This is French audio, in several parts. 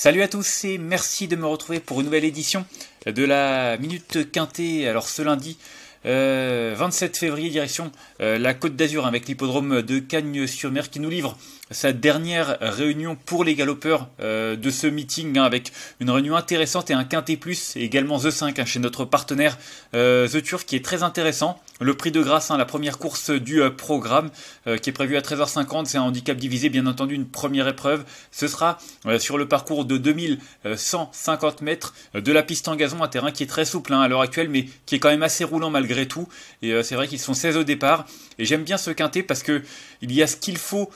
Salut à tous et merci de me retrouver pour une nouvelle édition de la Minute Quintée. Alors ce lundi, 27 euh, février, direction euh, la Côte d'Azur avec l'hippodrome de Cagnes-sur-Mer qui nous livre sa dernière réunion pour les galopeurs euh, de ce meeting hein, avec une réunion intéressante et un quintet plus également The 5 hein, chez notre partenaire euh, The Turf qui est très intéressant. Le prix de grâce, hein, la première course du euh, programme qui est prévue à 13h50, c'est un handicap divisé bien entendu, une première épreuve. Ce sera sur le parcours de 2150 mètres de la piste en gazon, un terrain qui est très souple à l'heure actuelle mais qui est quand même assez roulant malgré tout. Et c'est vrai qu'ils sont 16 au départ et j'aime bien ce quintet parce que il y a ce qu'il faut.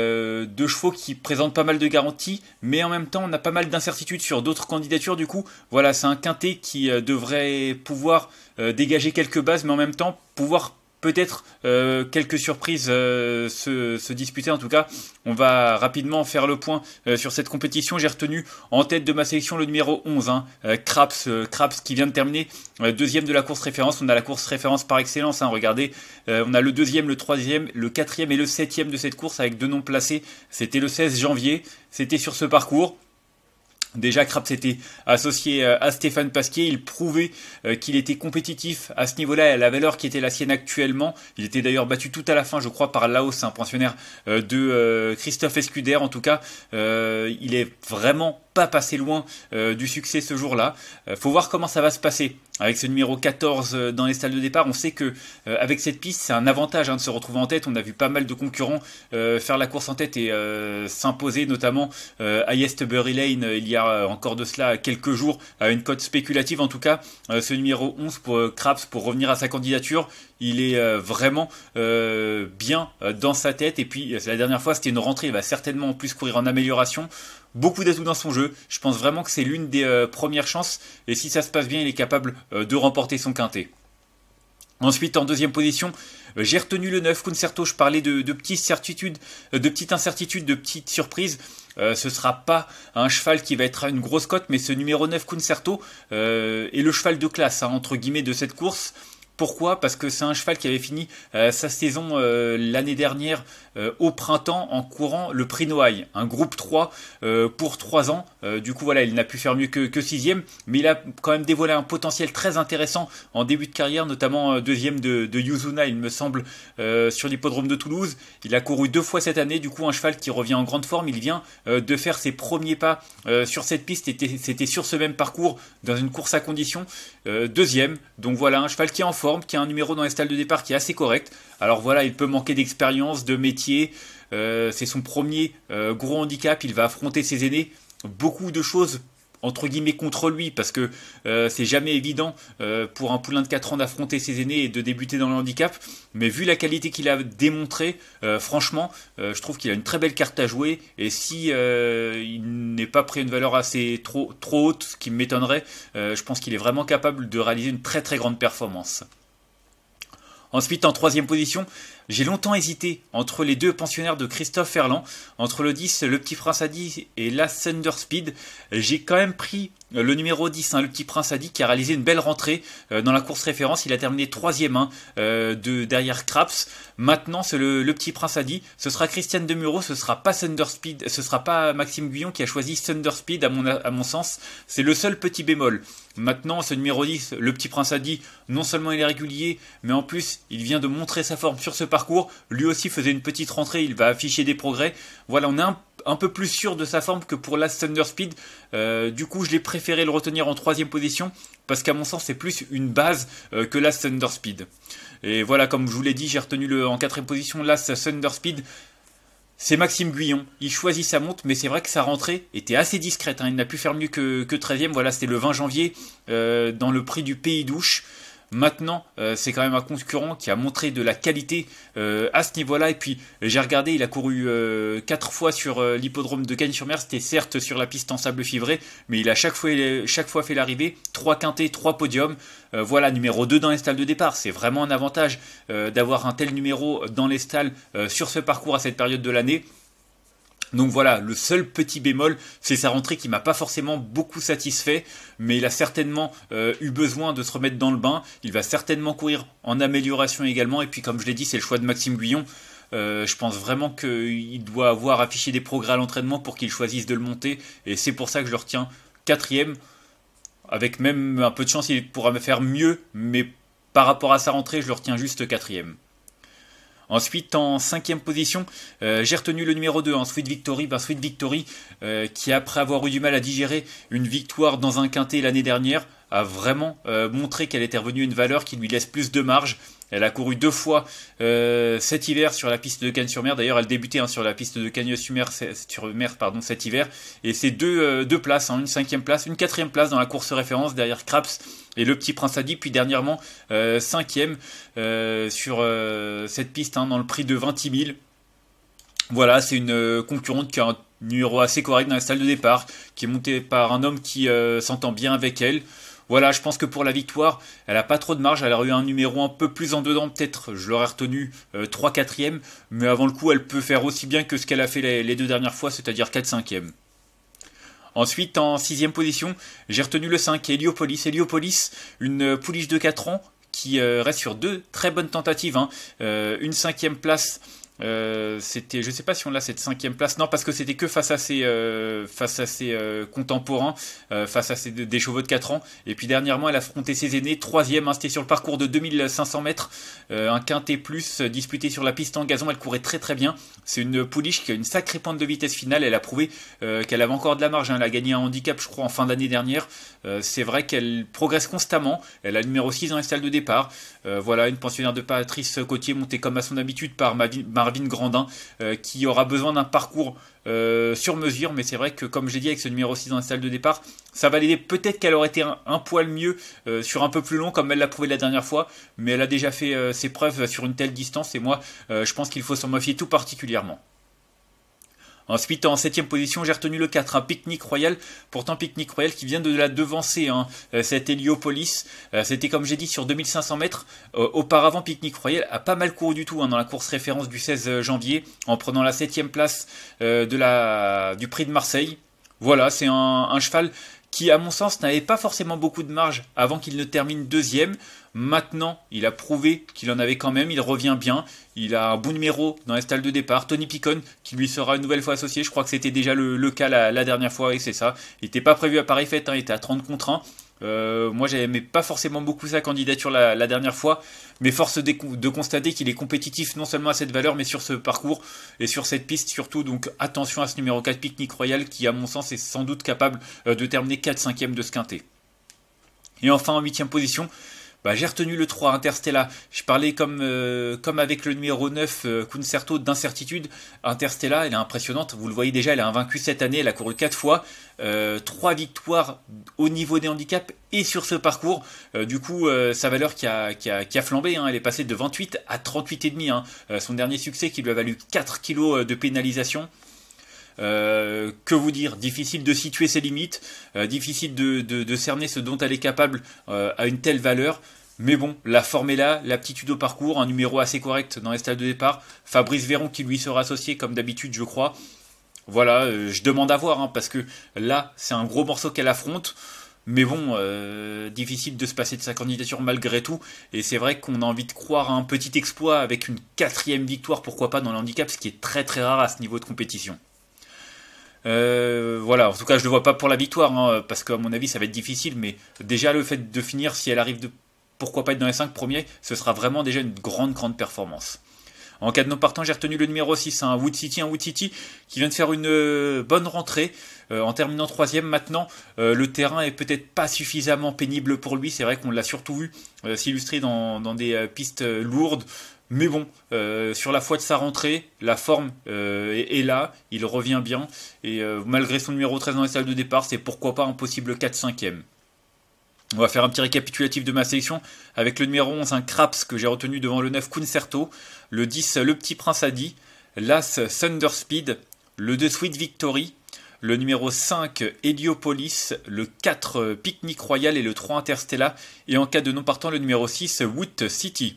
Euh, deux chevaux qui présentent pas mal de garanties, mais en même temps on a pas mal d'incertitudes sur d'autres candidatures. Du coup, voilà, c'est un quintet qui euh, devrait pouvoir euh, dégager quelques bases, mais en même temps pouvoir peut-être euh, quelques surprises euh, se, se, disputer. En tout cas, on va rapidement faire le point euh, sur cette compétition. J'ai retenu en tête de ma sélection le numéro 11, hein, Craps, Kraps, qui vient de terminer deuxième de la course référence. On a la course référence par excellence. Hein, regardez, on a le deuxième, le troisième, le quatrième et le septième de cette course avec deux noms placés. C'était le 16 janvier. C'était sur ce parcours. Déjà, Krabs était associé euh, à Stéphane Pasquier. Il prouvait euh, qu'il était compétitif à ce niveau-là, à la valeur qui était la sienne actuellement. Il était d'ailleurs battu tout à la fin, je crois, par Laos, un pensionnaire euh, de Christophe Escuder. En tout cas, il est vraiment pas passer loin euh, du succès ce jour-là. Euh, faut voir comment ça va se passer avec ce numéro 14 euh, dans les salles de départ. On sait que avec cette piste, c'est un avantage hein, de se retrouver en tête. On a vu pas mal de concurrents faire la course en tête et s'imposer, notamment à Eastbury Lane il y a encore de cela quelques jours à une cote spéculative en tout cas. ce numéro 11 pour Krabs pour revenir à sa candidature, il est vraiment bien dans sa tête. Et puis la dernière fois, c'était une rentrée. Il va certainement en plus courir en amélioration beaucoup d'atouts dans son jeu. Je pense vraiment que c'est l'une des euh, premières chances. Et si ça se passe bien, il est capable euh, de remporter son quintet. Ensuite, en deuxième position, euh, j'ai retenu le 9 Concerto. Je parlais de, petites certitudes, de petites incertitudes, de petites surprises. Ce ce sera pas un cheval qui va être à une grosse cote, mais ce numéro 9 Concerto est le cheval de classe, hein, entre guillemets, de cette course. Pourquoi Parce que c'est un cheval qui avait fini sa saison l'année dernière euh, au printemps en courant le prix Noailles, un groupe 3 euh, pour 3 ans. Euh, du coup, voilà, il n'a pu faire mieux que, sixième, 6ème, mais il a quand même dévoilé un potentiel très intéressant en début de carrière, notamment deuxième de, de Yuzuna, il me semble, sur l'hippodrome de Toulouse. Il a couru deux fois cette année, du coup, un cheval qui revient en grande forme. Il vient de faire ses premiers pas sur cette piste, c'était sur ce même parcours dans une course à condition. deuxième, donc voilà, un cheval qui est en forme, qui a un numéro dans les stalles de départ qui est assez correct. Alors voilà, il peut manquer d'expérience, de métier. Euh, c'est son premier euh, gros handicap. Il va affronter ses aînés. Beaucoup de choses entre guillemets contre lui parce que euh, c'est jamais évident pour un poulain de 4 ans d'affronter ses aînés et de débuter dans le handicap mais vu la qualité qu'il a démontré, franchement je trouve qu'il a une très belle carte à jouer et si il n'est pas pris une valeur assez trop, trop haute ce qui m'étonnerait je pense qu'il est vraiment capable de réaliser une très très grande performance Ensuite, en troisième position, j'ai longtemps hésité entre les deux pensionnaires de Christophe Ferland, entre le 10 Le Petit Prince Adi et La Thunder Speed. J'ai quand même pris euh, le numéro 10, hein, Le Petit Prince Adi, qui a réalisé une belle rentrée euh, dans la course référence. Il a terminé troisième hein, euh, de, derrière Craps. Maintenant, c'est le, Petit Prince Adi. Ce sera Christiane Demureau, ce sera pas Thunder Speed, ce sera pas Maxime Guillon qui a choisi Thunder Speed, à mon, à mon sens. C'est le seul petit bémol. Maintenant, ce numéro 10, Le Petit Prince Adi, non seulement il est régulier, mais en plus, il vient de montrer sa forme sur ce parcours lui aussi faisait une petite rentrée, il va afficher des progrès. Voilà, on est un, peu plus sûr de sa forme que pour la Thunder Speed. Euh, du coup, je l'ai préféré le retenir en troisième position parce qu'à mon sens, c'est plus une base euh, que la Thunder Speed. Et voilà, comme je vous l'ai dit, j'ai retenu le, en quatrième position Last Thunder Speed. C'est Maxime Guyon. Il choisit sa montre, mais c'est vrai que sa rentrée était assez discrète. Hein. Il n'a pu faire mieux que, que 13e. Voilà, c'était le 20 janvier euh, dans le prix du Pays d'Ouche. Maintenant, euh, c'est quand même un concurrent qui a montré de la qualité euh, à ce niveau-là. Et puis, j'ai regardé, il a couru euh, quatre 4 fois sur l'hippodrome de Cagnes-sur-Mer. C'était certes sur la piste en sable fibré, mais il a chaque fois, chaque fois fait l'arrivée. 3 quintés, 3 podiums. voilà, numéro 2 dans les stalles de départ. C'est vraiment un avantage d'avoir un tel numéro dans les stalles sur ce parcours à cette période de l'année. Donc voilà, le seul petit bémol, c'est sa rentrée qui m'a pas forcément beaucoup satisfait, mais il a certainement euh, eu besoin de se remettre dans le bain, il va certainement courir en amélioration également, et puis comme je l'ai dit, c'est le choix de Maxime Guyon. Euh, je pense vraiment qu'il doit avoir affiché des progrès à l'entraînement pour qu'il choisisse de le monter, et c'est pour ça que je le retiens quatrième. Avec même un peu de chance, il pourra me faire mieux, mais par rapport à sa rentrée, je le retiens juste quatrième. Ensuite, en cinquième position, euh, j'ai retenu le numéro 2, en hein, Sweet Victory, par bah, Sweet Victory, euh, qui après avoir eu du mal à digérer une victoire dans un quintet l'année dernière, a vraiment euh, montré qu'elle était revenue une valeur qui lui laisse plus de marge elle a couru deux fois euh, cet hiver sur la piste de Cannes-sur-Mer. D'ailleurs, elle débutait hein, sur la piste de Cannes-sur-Mer pardon, cet hiver. Et c'est deux, euh, places, hein, une cinquième place, une quatrième place dans la course référence derrière Craps et le petit prince Adi, puis dernièrement euh, cinquième sur cette piste hein, dans le prix de 20 000. Voilà, c'est une concurrente qui a un numéro assez correct dans la salle de départ, qui est montée par un homme qui s'entend bien avec elle. Voilà, je pense que pour la victoire, elle n'a pas trop de marge. Elle aurait eu un numéro un peu plus en dedans, peut-être. Je l'aurais retenu 3 4 Mais avant le coup, elle peut faire aussi bien que ce qu'elle a fait les, deux dernières fois, c'est-à-dire 4 5 e Ensuite, en sixième position, j'ai retenu le 5, Héliopolis. Héliopolis, une pouliche de 4 ans qui euh, reste sur deux très bonnes tentatives. Hein. Euh, une cinquième place euh, c'était, je sais pas si on l'a cette cinquième place, non, parce que c'était que face à ses, euh, face à ses euh, contemporains, face à des chevaux de 4 ans. Et puis dernièrement, elle a affronté ses aînés, troisième, hein, c'était sur le parcours de 2500 mètres, un quintet plus disputé sur la piste en gazon. Elle courait très très bien. C'est une pouliche qui a une sacrée pointe de vitesse finale. Elle a prouvé qu'elle avait encore de la marge. Hein. Elle a gagné un handicap, je crois, en fin d'année dernière. c'est vrai qu'elle progresse constamment. Elle a le numéro 6 dans la salle de départ. voilà, une pensionnaire de Patrice Cotier montée comme à son habitude par Marie Grandin, euh, qui aura besoin d'un parcours euh, sur mesure, mais c'est vrai que comme j'ai dit avec ce numéro 6 dans la salle de départ, ça va l'aider. Peut-être qu'elle aurait été un, poil mieux euh, sur un peu plus long comme elle l'a prouvé la dernière fois, mais elle a déjà fait ses preuves sur une telle distance et moi je pense qu'il faut s'en méfier tout particulièrement. Ensuite, en septième position, j'ai retenu le 4, un pique Picnic Royal. Pourtant, Picnic Royal qui vient de la devancer, hein, euh, cet Heliopolis. Euh, c'était, comme j'ai dit, sur 2500 mètres. Euh, auparavant, Picnic Royal a pas mal couru du tout hein, dans la course référence du 16 janvier, en prenant la septième place de la, du prix de Marseille. Voilà, c'est un cheval qui à mon sens n'avait pas forcément beaucoup de marge avant qu'il ne termine deuxième. Maintenant, il a prouvé qu'il en avait quand même, il revient bien, il a un bon numéro dans la stalles de départ. Tony Picon qui lui sera une nouvelle fois associé, je crois que c'était déjà le, cas la, dernière fois et c'est ça. Il n'était pas prévu à Paris Fête, hein. il était à 30 contre 1. Euh, moi, j'aimais pas forcément beaucoup sa candidature la, dernière fois, mais force de, constater qu'il est compétitif non seulement à cette valeur, mais sur ce parcours et sur cette piste surtout. Donc attention à ce numéro 4, Picnic Royal, qui, à mon sens, est sans doute capable euh, de terminer 4 5 de ce quintet. Et enfin, en 8ème position, bah, j'ai retenu le 3 Interstellar. Je parlais comme, euh, comme avec le numéro 9 euh, Concerto d'incertitude. Interstellar, elle est impressionnante. Vous le voyez déjà, elle a invaincu cette année. Elle a couru 4 fois. Euh, 3 victoires au niveau des handicaps et sur ce parcours. Euh, du coup, sa valeur qui a, qui a, qui a flambé. Hein. Elle est passée de 28 à 38,5. Hein. son dernier succès qui lui a valu 4 kilos de pénalisation. Euh, que vous dire Difficile de situer ses limites, euh, difficile de, cerner ce dont elle est capable euh, à une telle valeur. Mais bon, la forme est là, l'aptitude au parcours, un numéro assez correct dans les stades de départ. Fabrice Véron qui lui sera associé comme d'habitude, je crois. Voilà, je demande à voir hein, parce que là, c'est un gros morceau qu'elle affronte. Mais bon, difficile de se passer de sa candidature malgré tout. Et c'est vrai qu'on a envie de croire à un petit exploit avec une quatrième victoire, pourquoi pas, dans le handicap, ce qui est très très rare à ce niveau de compétition. Euh, voilà, en tout cas, je ne le vois pas pour la victoire, hein, parce qu'à mon avis, ça va être difficile, mais déjà le fait de finir, si elle arrive de pourquoi pas être dans les 5 premiers, ce sera vraiment déjà une grande, grande performance. En cas de non partant, j'ai retenu le numéro 6, un hein, Wood City, un hein, Wood City qui vient de faire une euh, bonne rentrée euh, en terminant troisième. Maintenant, le terrain est peut-être pas suffisamment pénible pour lui. C'est vrai qu'on l'a surtout vu s'illustrer dans, dans, des pistes lourdes, mais bon, euh, sur la foi de sa rentrée, la forme euh, est, là, il revient bien. Et euh, malgré son numéro 13 dans les salles de départ, c'est pourquoi pas un possible 4 5 ème On va faire un petit récapitulatif de ma sélection avec le numéro 11, un Craps que j'ai retenu devant le 9, Concerto, le 10, Le Petit Prince dit, l'As, Thunderspeed, le 2, Sweet Victory, le numéro 5 Heliopolis, le 4 Picnic Royal et le 3 Interstella, et en cas de non partant le numéro 6 Wood City.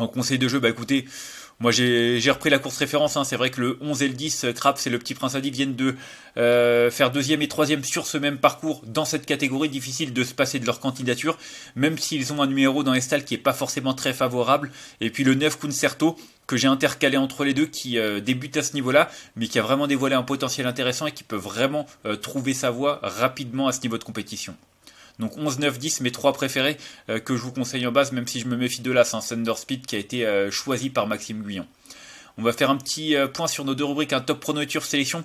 En conseil de jeu, bah écoutez, moi j'ai repris la course référence, hein. c'est vrai que le 11 et le 10, euh, Kraps et le Petit Prince Adi viennent de euh, faire deuxième et troisième sur ce même parcours dans cette catégorie, difficile de se passer de leur candidature, même s'ils ont un numéro dans stalles qui n'est pas forcément très favorable, et puis le 9 Concerto que j'ai intercalé entre les deux qui euh, débute à ce niveau-là, mais qui a vraiment dévoilé un potentiel intéressant et qui peut vraiment trouver sa voie rapidement à ce niveau de compétition. Donc 11, 9, 10, mes trois préférés euh, que je vous conseille en base, même si je me méfie de c'est un Thunder Speed qui a été euh, choisi par Maxime Guyon. On va faire un petit euh, point sur nos deux rubriques, un top prono et tour sélection,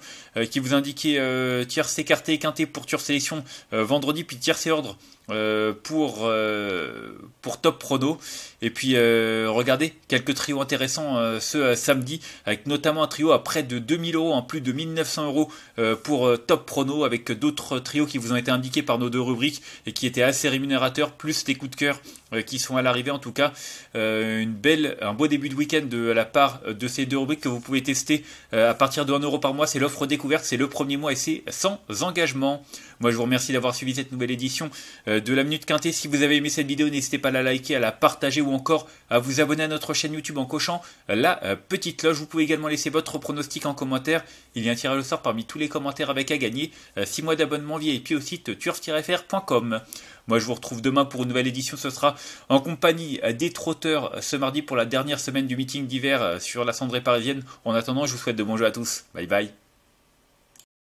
qui vous indiquait tiers s'écarté, et quinté pour tour sélection vendredi, puis tiers et ordre euh, pour, euh, pour Top Prono. Et puis euh, regardez quelques trios intéressants ce samedi, avec notamment un trio à près de 2000 euros, en plus de 1900 euros pour Top Prono, avec d'autres trios qui vous ont été indiqués par nos deux rubriques et qui étaient assez rémunérateurs, plus les coups de cœur qui sont à l'arrivée en tout cas. une belle, un beau début de week-end de la part de ces deux rubriques que vous pouvez tester à partir de 1 euro par mois. C'est l'offre découverte, c'est le premier mois et c'est sans engagement. Moi, je vous remercie d'avoir suivi cette nouvelle édition euh, de la Minute Quintée. Si vous avez aimé cette vidéo, n'hésitez pas à la liker, à la partager ou encore à vous abonner à notre chaîne YouTube en cochant la euh, petite cloche. Vous pouvez également laisser votre pronostic en commentaire. Il y a un tirage sort parmi tous les commentaires avec à gagner. 6 euh, mois d'abonnement via et puis au site turf-fr.com. Moi, je vous retrouve demain pour une nouvelle édition. Ce sera en compagnie des trotteurs ce mardi pour la dernière semaine du meeting d'hiver sur la cendrée parisienne. En attendant, je vous souhaite de bons jeux à tous. Bye bye.